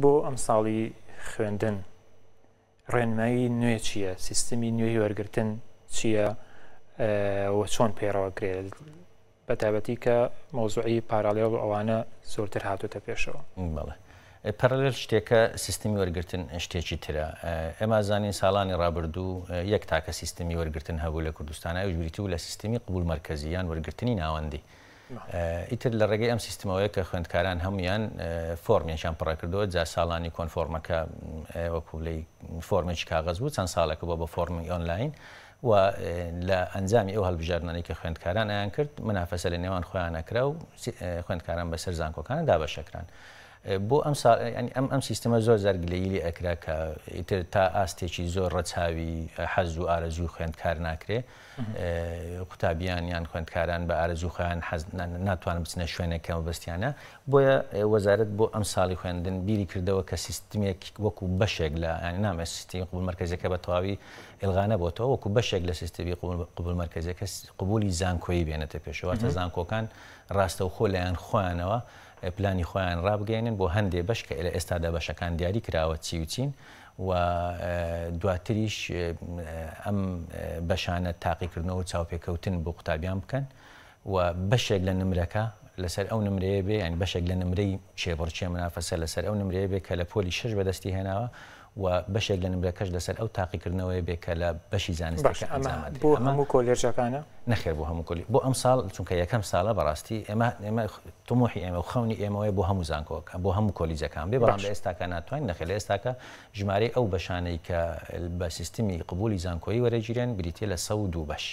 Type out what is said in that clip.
بۆ ئەم ساڵی خوێندن ڕێنمایی نوێ چییە سیستمی نوێی وەرگتن چییە چۆن پێڕەوەگرێت بە تابەتی کە مۆزوعی پارالێڵ ئەوانە زۆرتر هاتوتە پێشەوە بڵێ پەرلل شتێکە سیستمی وەرگتن شتێکی ترە ئێمە زانین ساڵانی ڕابردوو یەک تاکە سیستمی وەرگتن هەبوو لە کوردستانای ژوریتی و لە سیستمی قبول مرکزیان وەرگتنی ناوەندی. ئیتر لە ڕێگەی ئەم سیستمەوەی کە خوێندکاران هەمویان فۆرمیێکیان پڕەکردووە جا ساڵانی کۆنفۆرمەکە وەکوولەی فۆرمێکی کاغز بوو چەند ساڵەکە بۆ بە فۆرمی ئۆنلاین و لە ئەنجامی ئەو هەڵبژارنەی کە خوێندکارانیان کرد منافەسە لە نێوان خۆیانەکرا و خوێندکاران بەسەر زانکۆکانە دابەشەکران. بۆ ئەم ئەم ئەم سیستەمە زۆر زەرگلەیلی ئەکرا کە ئیتر تا ئاستێکی زۆر ڕەچاوی حەز و ئارەزوو خوێندکار ناکرێ قوتابیان یان خوێندکاران بە ئارەزوو خیان ناتوان بچنە شوێنەکەم بەستیانە بۆیە وەزارت بۆ ئەم ساڵی خوێندن بیری کردەوە کە سیستمێک وەکو بەشێک لە ئەنی نامە سیستمی قوبول مرکزەکە بە تەواوی ئلغانە بۆتەوە وەکو بەشێک لە سیستمی قوبول مرکزەکە قوبولی زانکۆی بێنێتە پێشەوە تا زانکۆکان ڕاستە و خۆ لایەن خۆیانەوە پلانی خۆیان ڕابگەێنن بۆ هەندێ بەش کە لە ئێستادا بەشەکان دیاری کراوە چیوچین و دواتریش ئەم بەشانە تاقیکردنەوە و چاوپێککەوتن بۆ قوتابیان بکەن و بەشێک لە نمرەکە لەسەر ئەو نمرەیە بێ ئەین بەشێک لە نمرەی شێبڕچێ منافەسە لەسەر ئەو نمرەیە بێ کە لە پۆلی شش بەدەستی هێناوە و بەشێک لە نمرەکەش لەسەر ئەو تاقیکردنەوەی بێکە لە بەشی زانستەکە بۆ هەموو کۆلێژەکانە نەخێر بۆ هەموو کۆلی بۆ ئەم ساڵ چونکە یەکەم ساڵە بەڕاستی ئێمە ئێمە تمۆحی ئێمە و خەونی ئێمەوەی بۆ هەموو زانکۆکە بۆ هەموو کۆلیجەکان بێ بەڵام لە ئێستاکە ناتوانین نەخێ لە ئێستاکە ژمارەی ئەو بەشانەی کە بە سیستمی قبولی زانکۆی وەرەگیریان بریتە لە سە و دوو بەش.